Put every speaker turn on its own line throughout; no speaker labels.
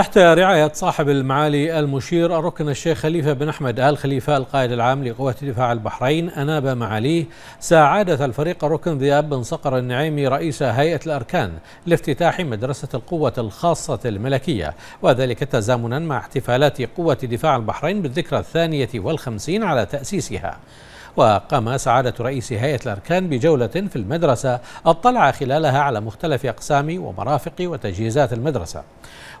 تحت رعاية صاحب المعالي المشير الركن الشيخ خليفة بن أحمد آل خليفة القائد العام لقوات دفاع البحرين أناب معاليه ساعادة الفريق الركن ذياب بن صقر النعيمي رئيس هيئة الأركان لافتتاح مدرسة القوة الخاصة الملكية وذلك تزامنا مع احتفالات قوة دفاع البحرين بالذكرى الثانية والخمسين على تأسيسها وقام سعادة رئيس هيئة الأركان بجولة في المدرسة اطلع خلالها على مختلف أقسام ومرافق وتجهيزات المدرسة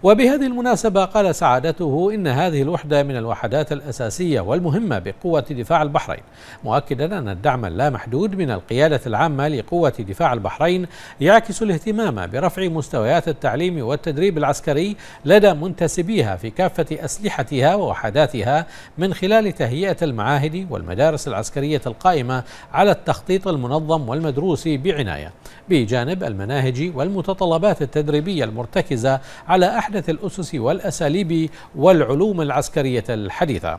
وبهذه المناسبة قال سعادته إن هذه الوحدة من الوحدات الأساسية والمهمة بقوة دفاع البحرين مؤكدا أن الدعم اللامحدود من القيادة العامة لقوة دفاع البحرين يعكس الاهتمام برفع مستويات التعليم والتدريب العسكري لدى منتسبيها في كافة أسلحتها ووحداتها من خلال تهيئة المعاهد والمدارس العسكرية العسكرية القائمة على التخطيط المنظم والمدروس بعناية بجانب المناهج والمتطلبات التدريبية المرتكزة على أحدث الأسس والأساليب والعلوم العسكرية الحديثة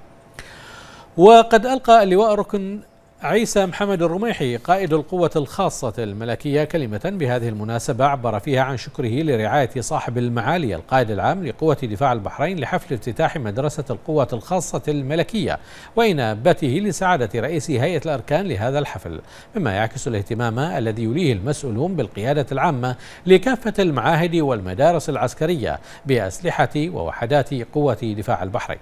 وقد ألقى اللواء ركن عيسى محمد الرميحي قائد القوة الخاصة الملكية كلمة بهذه المناسبة عبر فيها عن شكره لرعاية صاحب المعالي القائد العام لقوة دفاع البحرين لحفل افتتاح مدرسة القوة الخاصة الملكية وإنابته لسعادة رئيس هيئة الأركان لهذا الحفل مما يعكس الاهتمام الذي يوليه المسؤولون بالقيادة العامة لكافة المعاهد والمدارس العسكرية بأسلحة ووحدات قوة دفاع البحرين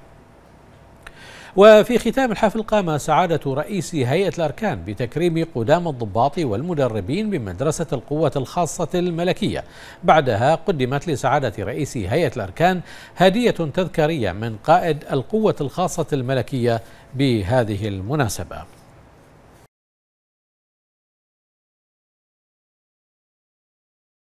وفي ختام الحفل قام سعادة رئيس هيئة الأركان بتكريم قدام الضباط والمدربين بمدرسة القوة الخاصة الملكية بعدها قدمت لسعادة رئيس هيئة الأركان هدية تذكارية من قائد القوة الخاصة الملكية بهذه المناسبة